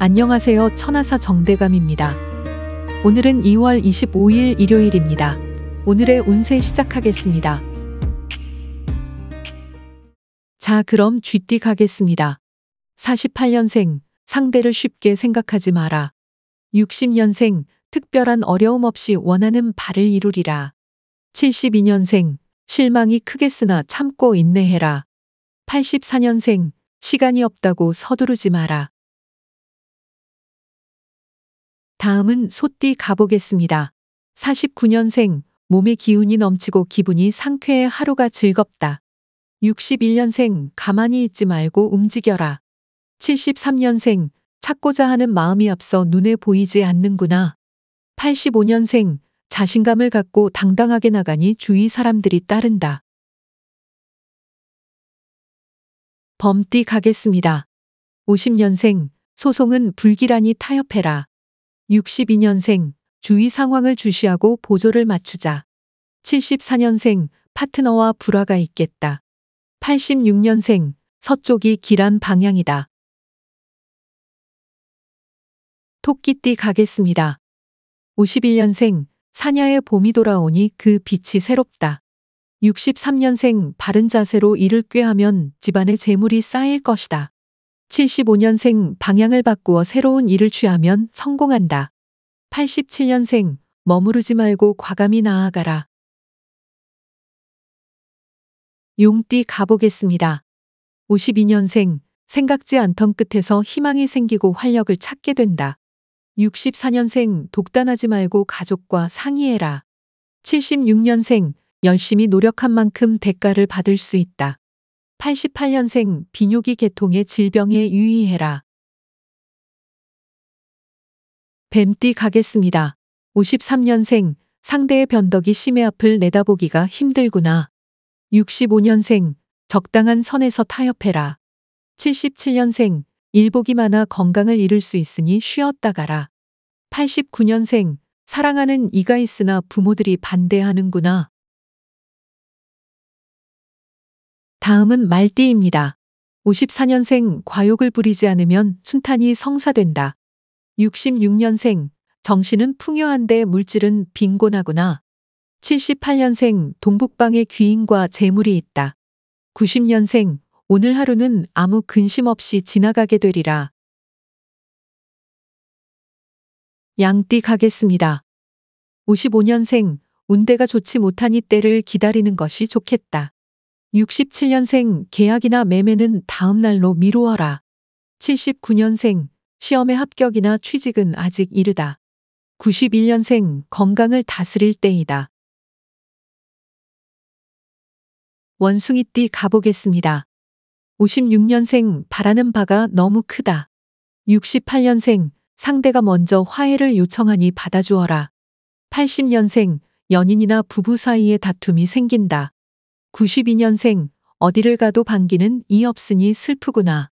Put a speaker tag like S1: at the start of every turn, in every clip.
S1: 안녕하세요. 천하사 정대감입니다. 오늘은 2월 25일 일요일입니다. 오늘의 운세 시작하겠습니다. 자, 그럼 쥐띠 가겠습니다. 48년생, 상대를 쉽게 생각하지 마라. 60년생, 특별한 어려움 없이 원하는 바를 이루리라. 72년생, 실망이 크겠으나 참고 인내해라. 84년생, 시간이 없다고 서두르지 마라. 다음은 소띠 가보겠습니다. 49년생, 몸에 기운이 넘치고 기분이 상쾌해 하루가 즐겁다. 61년생, 가만히 있지 말고 움직여라. 73년생, 찾고자 하는 마음이 앞서 눈에 보이지 않는구나. 85년생, 자신감을 갖고 당당하게 나가니 주위 사람들이 따른다. 범띠 가겠습니다. 50년생, 소송은 불길하니 타협해라. 62년생 주위 상황을 주시하고 보조를 맞추자. 74년생 파트너와 불화가 있겠다. 86년생 서쪽이 길한 방향이다. 토끼띠 가겠습니다. 51년생 사냐의 봄이 돌아오니 그 빛이 새롭다. 63년생 바른 자세로 일을 꾀하면 집안의 재물이 쌓일 것이다. 75년생 방향을 바꾸어 새로운 일을 취하면 성공한다. 87년생 머무르지 말고 과감히 나아가라. 용띠 가보겠습니다. 52년생 생각지 않던 끝에서 희망이 생기고 활력을 찾게 된다. 64년생 독단하지 말고 가족과 상의해라. 76년생 열심히 노력한 만큼 대가를 받을 수 있다. 88년생 비뇨기 계통의 질병에 유의해라. 뱀띠 가겠습니다. 53년생 상대의 변덕이 심해 앞을 내다보기가 힘들구나. 65년생 적당한 선에서 타협해라. 77년생 일복이 많아 건강을 잃을 수 있으니 쉬었다 가라. 89년생 사랑하는 이가 있으나 부모들이 반대하는구나. 다음은 말띠입니다. 54년생 과욕을 부리지 않으면 순탄이 성사된다. 66년생 정신은 풍요한데 물질은 빈곤하구나. 78년생 동북방에 귀인과 재물이 있다. 90년생 오늘 하루는 아무 근심 없이 지나가게 되리라. 양띠 가겠습니다. 55년생 운대가 좋지 못하니 때를 기다리는 것이 좋겠다. 67년생 계약이나 매매는 다음 날로 미루어라. 79년생 시험에 합격이나 취직은 아직 이르다. 91년생 건강을 다스릴 때이다. 원숭이띠 가보겠습니다. 56년생 바라는 바가 너무 크다. 68년생 상대가 먼저 화해를 요청하니 받아주어라. 80년생 연인이나 부부 사이에 다툼이 생긴다. 92년생 어디를 가도 반기는 이 없으니 슬프구나.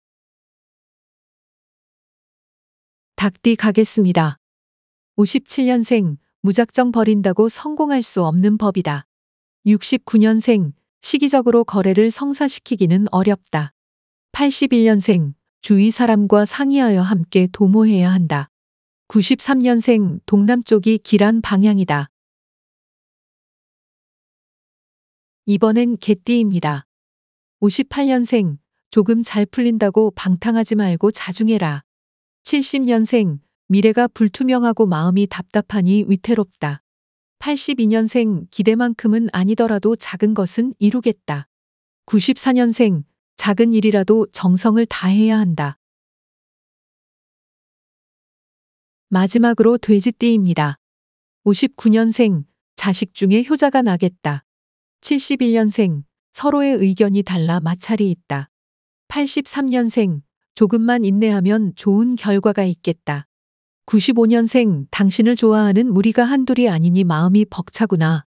S1: 닭띠 가겠습니다. 57년생 무작정 버린다고 성공할 수 없는 법이다. 69년생 시기적으로 거래를 성사시키기는 어렵다. 81년생 주위 사람과 상의하여 함께 도모해야 한다. 93년생 동남쪽이 길한 방향이다. 2번엔 개띠입니다. 58년생, 조금 잘 풀린다고 방탕하지 말고 자중해라. 70년생, 미래가 불투명하고 마음이 답답하니 위태롭다. 82년생, 기대만큼은 아니더라도 작은 것은 이루겠다. 94년생, 작은 일이라도 정성을 다해야 한다. 마지막으로 돼지띠입니다. 59년생, 자식 중에 효자가 나겠다. 71년생, 서로의 의견이 달라 마찰이 있다. 83년생, 조금만 인내하면 좋은 결과가 있겠다. 95년생, 당신을 좋아하는 무리가 한둘이 아니니 마음이 벅차구나.